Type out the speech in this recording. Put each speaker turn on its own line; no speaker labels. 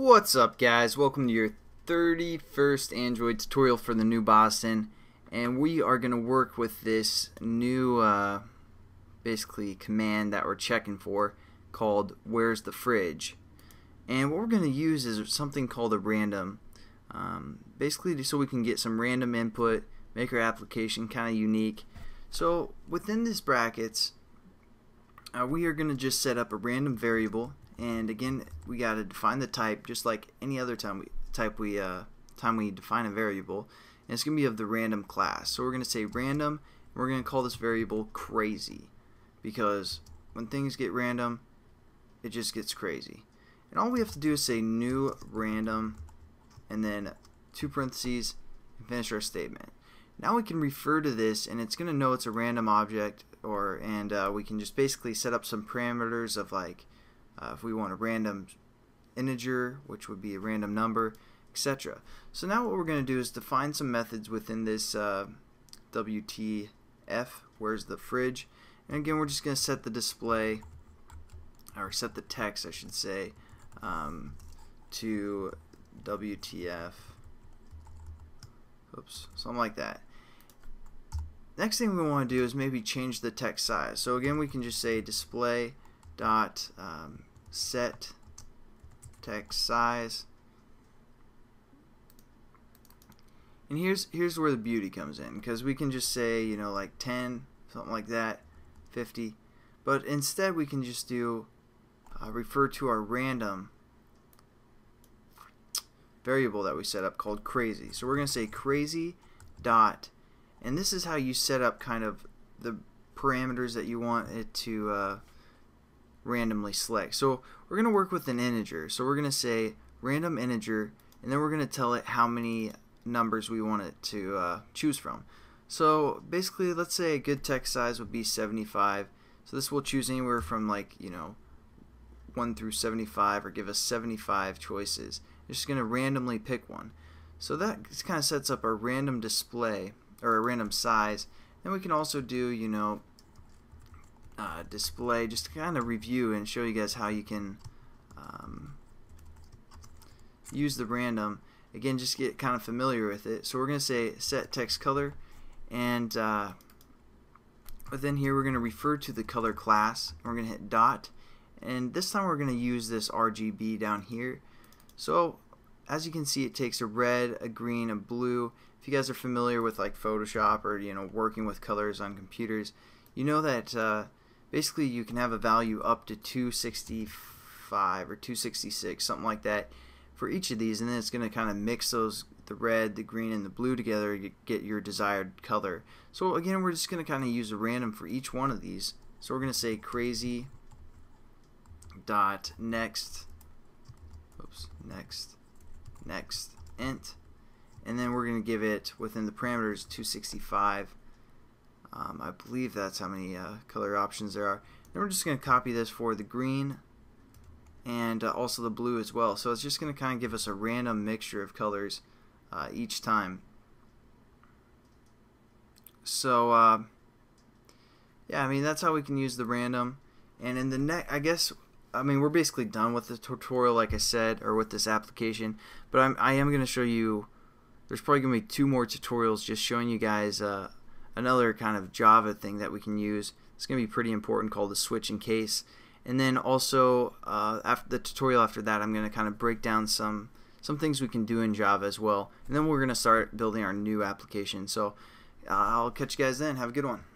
What's up guys? Welcome to your 31st Android tutorial for the new Boston and we are going to work with this new uh, basically command that we're checking for called where's the fridge and what we're going to use is something called a random um, basically so we can get some random input make our application kind of unique so within this brackets uh, we are going to just set up a random variable and again we got to define the type just like any other time we type we uh, time we define a variable and it's gonna be of the random class so we're gonna say random we're gonna call this variable crazy because when things get random it just gets crazy and all we have to do is say new random and then two parentheses and finish our statement now we can refer to this and it's gonna know it's a random object or and uh, we can just basically set up some parameters of like uh, if we want a random integer, which would be a random number, etc. So now what we're going to do is define some methods within this uh, WTF, where's the fridge, and again we're just going to set the display, or set the text I should say, um, to WTF, oops, something like that. Next thing we want to do is maybe change the text size. So again we can just say display dot um, set text size. And here's here's where the beauty comes in because we can just say, you know, like 10, something like that, 50. But instead we can just do uh, refer to our random variable that we set up called crazy. So we're going to say crazy dot and this is how you set up kind of the parameters that you want it to uh, randomly select. So we're going to work with an integer. So we're going to say random integer, and then we're going to tell it how many numbers we want it to uh, choose from. So basically, let's say a good text size would be 75. So this will choose anywhere from like, you know, 1 through 75 or give us 75 choices. It's just going to randomly pick one. So that kind of sets up a random display or a random size. And we can also do, you know, uh, display just to kind of review and show you guys how you can um, use the random again just get kind of familiar with it so we're gonna say set text color and uh, within here we're gonna refer to the color class we're gonna hit dot and this time we're gonna use this RGB down here so as you can see it takes a red a green a blue if you guys are familiar with like Photoshop or you know working with colors on computers you know that uh, basically you can have a value up to 265 or 266 something like that for each of these and then it's going to kind of mix those the red the green and the blue together to get your desired color so again we're just going to kind of use a random for each one of these so we're going to say crazy dot next oops next next int and then we're going to give it within the parameters 265 I believe that's how many uh, color options there are. And we're just going to copy this for the green and uh, also the blue as well. So it's just going to kind of give us a random mixture of colors uh, each time. So uh, yeah, I mean that's how we can use the random. And in the next, I guess, I mean we're basically done with the tutorial, like I said, or with this application. But I'm I am going to show you. There's probably going to be two more tutorials just showing you guys uh, another kind of Java thing that we can use. It's going to be pretty important called the switch in case. And then also uh, after the tutorial after that, I'm going to kind of break down some some things we can do in Java as well. And then we're going to start building our new application. So uh, I'll catch you guys then. Have a good one.